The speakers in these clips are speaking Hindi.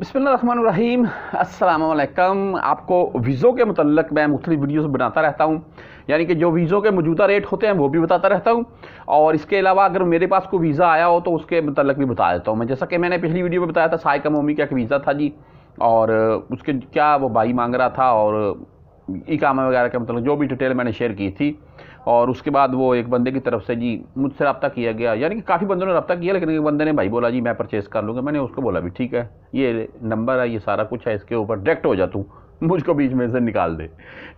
बसमीम अल्लाम आपको वीज़ों के मतलब मैं मुख्तु वीडियोस बनाता रहता हूँ यानी कि जो वीज़ों के मौजूदा रेट होते हैं वो भी बताता रहता हूँ और इसके अलावा अगर मेरे पास कोई वीज़ा आया हो तो उसके मतलब भी बता देता हूँ मैं जैसा कि मैंने पिछली वीडियो में बताया था सायका मोमी का एक वीज़ा था जी और उसके क्या वो भाई मांग रहा था और ई कामा वगैरह के मतलब जो भी डिटेल मैंने शेयर की थी और उसके बाद वो एक बंदे की तरफ से जी मुझसे रबता किया गया यानी कि काफ़ी बंदों ने रबता किया लेकिन एक बंदे ने भाई बोला जी मैं परचेस कर लूँगा मैंने उसको बोला भी ठीक है ये नंबर है ये सारा कुछ है इसके ऊपर डायरेक्ट हो जा तू मुझको बीच में से निकाल दे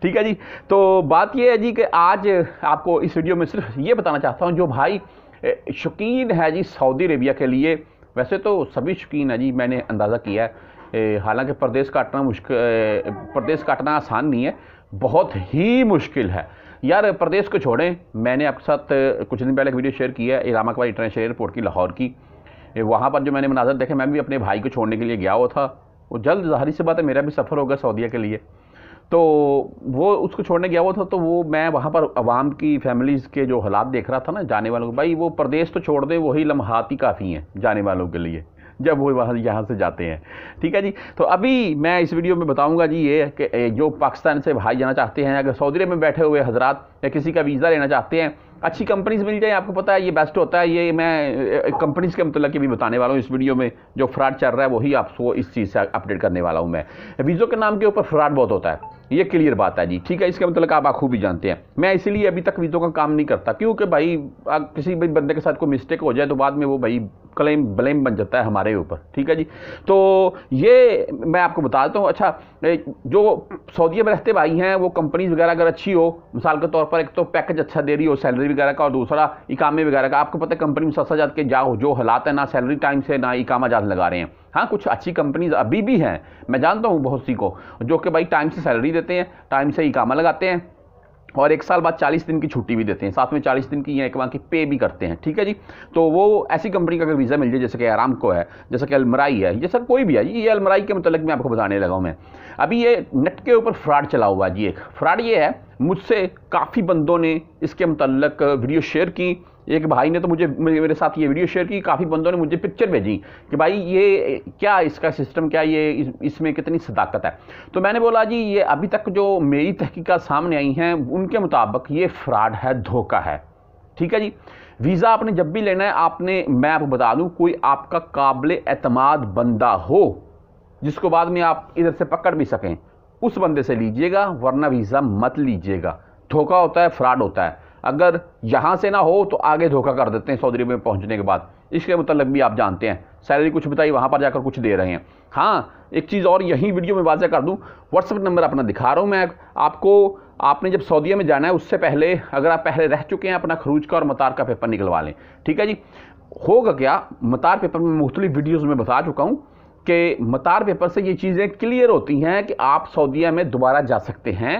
ठीक है जी तो बात ये है जी कि आज आपको इस वीडियो में सिर्फ ये बताना चाहता हूँ जो भाई शौकीन है जी सऊदी अरेबिया के लिए वैसे तो सभी शौकीन है जी मैंने अंदाज़ा किया है हालांकि प्रदेश काटना मुश्किल प्रदेश काटना आसान नहीं है बहुत ही मुश्किल है यार प्रदेश को छोड़ें मैंने आपके साथ कुछ दिन पहले एक वीडियो शेयर किया है इलामा अकबर इंटरनेशनल एयरपोर्ट की लाहौर की वहाँ पर जो मैंने मनाजर देखे मैं भी अपने भाई को छोड़ने के लिए गया हुआ था वो जल्द जहरी से बात है मेरा भी सफ़र होगा सऊदिया के लिए तो वो उसको छोड़ने गया हुआ था तो वो मैं वहाँ पर आवाम की फैमिलीज़ के जो हालात देख रहा था ना जाने वालों को भाई वो प्रदेश तो छोड़ दें वही लम्हाती ही काफ़ी हैं जाने वालों के लिए जब वो वहाँ यहाँ से जाते हैं ठीक है जी तो अभी मैं इस वीडियो में बताऊँगा जी ये कि जो पाकिस्तान से भाई जाना चाहते हैं अगर सऊदी में बैठे हुए हजरात या किसी का वीज़ा लेना चाहते हैं अच्छी कंपनीज मिल जाए आपको पता है ये बेस्ट होता है ये मैं कंपनीज के मतलब के भी बताने वाला हूँ इस वीडियो में जो फ्रॉड चल रहा है वही आपको इस चीज़ से अपडेट करने वाला हूँ मैं वीज़ो के नाम के ऊपर फ्रॉड बहुत होता है ये क्लियर बात है जी ठीक है इसके मतलब आप आखू भी जानते हैं मैं इसीलिए अभी तक वीज़ों का काम नहीं करता क्योंकि भाई किसी भी बंदे के साथ कोई मिस्टेक हो जाए तो बाद में वो भाई क्लेम ब्लेम बन जाता है हमारे ऊपर ठीक है जी तो ये मैं आपको बता देता हूँ अच्छा जो सऊदी में रहते भाई हैं वो कंपनीज वगैरह अगर अच्छी हो मिसाल के तौर पर एक तो पैकेज अच्छा दे रही हो सैलरी वगैरह का और दूसरा इकामे वगैरह का आपको पता है कंपनी में सस्ता जात के जाओ जो हालात है ना सैलरी टाइम से ना इकामा जात लगा रहे हैं हाँ कुछ अच्छी कंपनीज अभी भी हैं मैं जानता हूँ बहुत सी को जो कि भाई टाइम से सैलरी देते हैं टाइम से इकामा लगाते हैं और एक साल बाद 40 दिन की छुट्टी भी देते हैं साथ में 40 दिन की या एक वहाँ की पे भी करते हैं ठीक है जी तो वो ऐसी कंपनी का अगर वीज़ा मिल जाए जैसे कि आराम को है जैसे कि अलमराई है जैसे कोई भी है ये अलमराई के मतलब मैं आपको बताने लगा हूँ मैं अभी ये नेट के ऊपर फ्रॉड चला हुआ है जी एक फ्रॉड ये है मुझसे काफ़ी बंदों ने इसके मतलब वीडियो शेयर की एक भाई ने तो मुझे मेरे साथ ये वीडियो शेयर की काफ़ी बंदों ने मुझे पिक्चर भेजी कि भाई ये क्या इसका सिस्टम क्या ये इसमें कितनी सदाकत है तो मैंने बोला जी ये अभी तक जो मेरी तहकीकत सामने आई हैं उनके मुताबिक ये फ्रॉड है धोखा है ठीक है जी वीज़ा आपने जब भी लेना है आपने मैं आपको बता दूँ कोई आपका काबिल एतमाद बंदा हो जिसको बाद में आप इधर से पकड़ भी सकें उस बंदे से लीजिएगा वरना वीज़ा मत लीजिएगा धोखा होता है फ्रॉड होता है अगर यहाँ से ना हो तो आगे धोखा कर देते हैं सऊदी अरब में पहुँचने के बाद इसके मतलब भी आप जानते हैं सैलरी कुछ बताई वहाँ पर जाकर कुछ दे रहे हैं हाँ एक चीज़ और यहीं वीडियो में वाजह कर दूँ व्हाट्सअप नंबर अपना दिखा रहा हूँ मैं आपको आपने जब सऊदीया में जाना है उससे पहले अगर आप पहले रह चुके हैं अपना खरूज का और मतार का पेपर निकलवा लें ठीक है जी होगा क्या मतार पेपर में मुख्तलि वीडियोज़ में बता चुका हूँ कि मतार पेपर से ये चीज़ें क्लियर होती हैं कि आप सऊदीया में दोबारा जा सकते हैं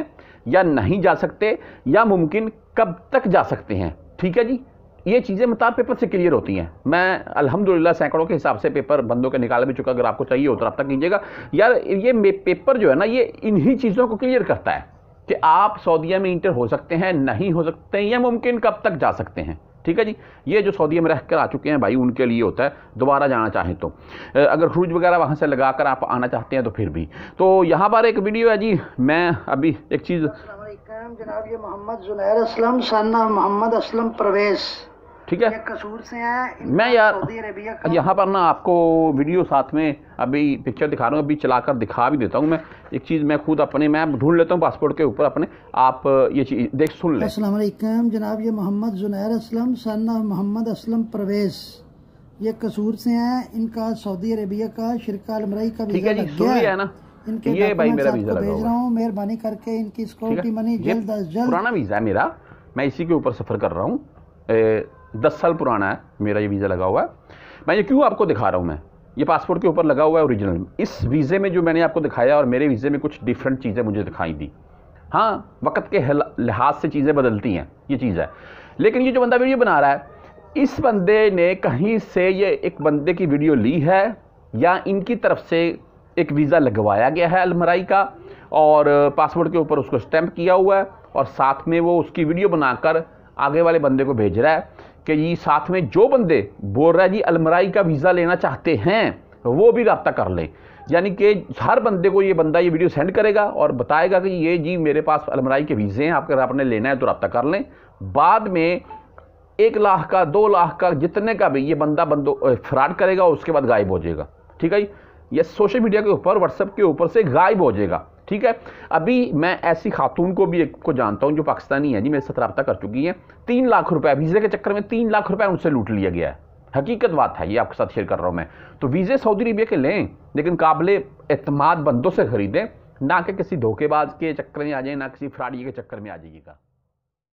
या नहीं जा सकते या मुमकिन कब तक जा सकते हैं ठीक है जी ये चीज़ें मतलब पेपर से क्लियर होती हैं मैं अल्हम्दुलिल्लाह सैकड़ों के हिसाब से पेपर बंदों के निकाल भी चुका अगर आपको चाहिए हो तो आप तक कीजिएगा यार ये पेपर जो है ना ये इन्हीं चीज़ों को क्लियर करता है कि आप सऊदीया में इंटर हो सकते हैं नहीं हो सकते या मुमकिन कब तक जा सकते हैं ठीक है जी ये जो सऊदी में रहकर आ चुके हैं भाई उनके लिए होता है दोबारा जाना चाहें तो अगर क्रूज वगैरह वहाँ से लगा कर आप आना चाहते हैं तो फिर भी तो यहाँ पर एक वीडियो है जी मैं अभी एक चीज़ जनाब ये मोहम्मद जुनैर असलम सन्ना मोहम्मद असलम परवेज़ ठीक है कसूर से हैं मैं यार यहाँ पर ना आपको वीडियो साथ में अभी पिक्चर दिखा रहा हूँ अभी चलाकर दिखा भी देता हूँ मैं एक चीज़ मैं खुद अपने मैं ढूंढ लेता हूँ पासपोर्ट के ऊपर अपने आप ये चीज़ देख सुन लें असलम जनाब ये मोहम्मद जुनैर असलम सन मोहम्मद असलम परवेज़ ये कसूर से हैं इनका सऊदी अरेबिया का शिरका अलमरई का वीज़ा लग गया है ना इनके ये भाई मेरा वीज़ा भेज रहा हूँ मेहरबानी करके इनकी सिक्योरिटी मनी जल्द अज जल्द पुराना वीज़ा है मेरा मैं इसी के ऊपर सफ़र कर रहा हूँ दस साल पुराना है मेरा ये वीज़ा लगा हुआ है मैं ये क्यों आपको दिखा रहा हूँ मैं ये पासपोर्ट के ऊपर लगा हुआ है ओरिजिनल इस वीज़े में जो मैंने आपको दिखाया और मेरे वीज़े में कुछ डिफरेंट चीज़ें मुझे दिखाई दी हाँ वक्त के लिहाज से चीज़ें बदलती हैं ये चीज़ है लेकिन ये जो बंदा वीडियो बना रहा है इस बंदे ने कहीं से ये एक बंदे की वीडियो ली है या इनकी तरफ से एक वीज़ा लगवाया गया है अलमराई का और पासपोर्ट के ऊपर उसको स्टैंप किया हुआ है और साथ में वो उसकी वीडियो बनाकर आगे वाले बंदे को भेज रहा है कि ये साथ में जो बंदे बोल रहा है जी अलमराई का वीज़ा लेना चाहते हैं वो भी रबता कर लें यानी कि हर बंदे को ये बंदा ये वीडियो सेंड करेगा और बताएगा कि ये जी मेरे पास अलमराई के वीज़े हैं आपके आपने लेना है तो रबता कर लें बाद में एक लाख का दो लाख का जितने का भी ये बंदा बंदो फ्रॉड करेगा उसके बाद गायब हो जाएगा ठीक है जी या सोशल मीडिया के ऊपर व्हाट्सएप के ऊपर से गायब हो जाएगा ठीक है अभी मैं ऐसी खातून को भी एक को जानता हूँ जो पाकिस्तानी है जी मेरे साथ रबता कर चुकी है तीन लाख रुपए वीज़े के चक्कर में तीन लाख रुपए उनसे लूट लिया गया है हकीकत बात है ये आपके साथ शेयर कर रहा हूँ मैं तो वीज़े सऊदी अरबिया के लें लेकिन काबिल एतम बंदों से ख़रीदें ना कि किसी धोखेबाज के चक्कर में आ जाए ना किसी फ्राडिये के चक्कर में आ जाइएगा